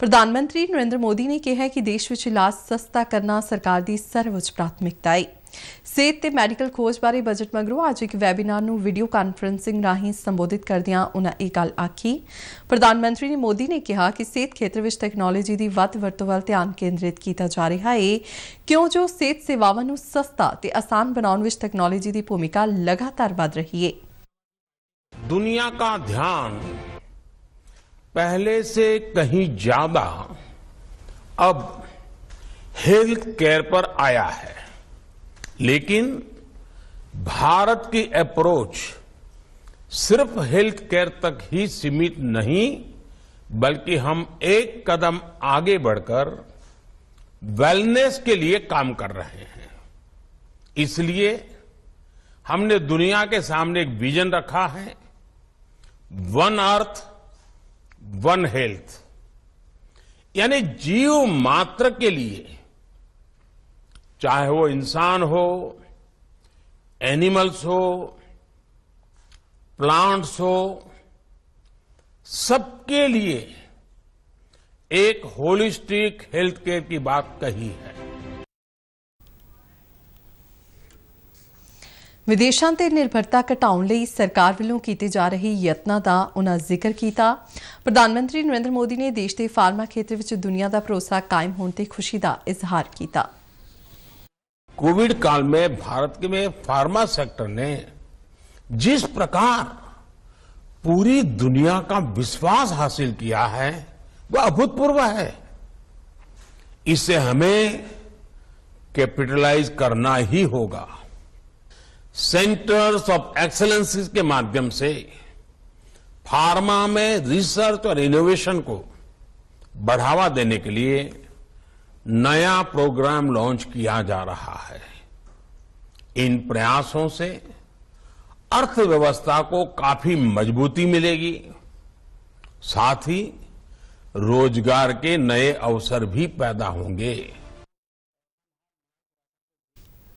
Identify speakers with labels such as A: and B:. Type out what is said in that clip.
A: ਪ੍ਰਧਾਨ ਮੰਤਰੀ ਨਰਿੰਦਰ ਮੋਦੀ ਨੇ ਕਿਹਾ ਕਿ ਦੇਸ਼ ਵਿੱਚ ਇਲਾਜ ਸਸਤਾ ਕਰਨਾ ਸਰਕਾਰ ਦੀ ਸਰਵਉੱਚ ਪ੍ਰਾਥਮਿਕਤਾ ਹੈ ਸਿਹਤ ਤੇ ਮੈਡੀਕਲ ਖੋਜ ਬਾਰੇ ਬਜਟ ਮਗਰੋਂ ਅੱਜ ਇੱਕ ਵੈਬੀਨਾਰ ਨੂੰ ਵੀਡੀਓ ਕਾਨਫਰੰਸਿੰਗ ਰਾਹੀਂ ਸੰਬੋਧਿਤ ਕਰਦਿਆਂ ਉਹਨਾਂ ਇਹ ਗੱਲ ਆਖੀ ਪ੍ਰਧਾਨ ਮੰਤਰੀ ਨੇ ਮੋਦੀ ਨੇ ਕਿਹਾ ਕਿ ਸਿਹਤ ਖੇਤਰ ਵਿੱਚ ਟੈਕਨੋਲੋਜੀ ਦੀ ਵੱਧ ਵਰਤੋਂ ਵੱਲ ਧਿਆਨ ਕੇਂਦਰਿਤ ਕੀਤਾ ਜਾ ਰਿਹਾ ਹੈ ਕਿਉਂ ਜੋ ਸਿਹਤ ਸੇਵਾਵਾਂ ਨੂੰ ਸਸਤਾ ਤੇ ਆਸਾਨ ਬਣਾਉਣ ਵਿੱਚ ਟੈਕਨੋਲੋਜੀ ਦੀ ਭੂਮਿਕਾ ਲਗਾਤਾਰ ਵਧ ਰਹੀ ਹੈ
B: ਦੁਨੀਆ ਦਾ ਧਿਆਨ पहले से कहीं ज्यादा अब हेल्थ केयर पर आया है लेकिन भारत की अप्रोच सिर्फ हेल्थ केयर तक ही सीमित नहीं बल्कि हम एक कदम आगे बढ़कर वेलनेस के लिए काम कर रहे हैं इसलिए हमने दुनिया के सामने एक विजन रखा है वन अर्थ वन हेल्थ यानी जीव मात्र के लिए चाहे वो इंसान हो एनिमल्स हो प्लांट्स हो सबके लिए एक होलिस्टिक हेल्थ केयर की बात कही है
A: विदेशों से निर्भरता घटाने सरकार वालों किए जा रहे यत्ना का उन्होंने जिक्र किया प्रधानमंत्री नरेंद्र मोदी ने देश के फार्मा खेत्र दुनिया का भरोसा कायम होने से खुशी का इजहार किया
B: कोविड काल में भारत के में फार्मा सेक्टर ने जिस प्रकार पूरी दुनिया का विश्वास हासिल किया है वह अभूतपूर्व है इसे हमें कैपिटलाइज करना ही होगा सेंटर्स ऑफ एक्सलेंसेस के माध्यम से फार्मा में रिसर्च और इनोवेशन को बढ़ावा देने के लिए नया प्रोग्राम लॉन्च किया जा रहा है इन प्रयासों से अर्थव्यवस्था को काफी मजबूती मिलेगी साथ ही रोजगार
A: के नए अवसर भी पैदा होंगे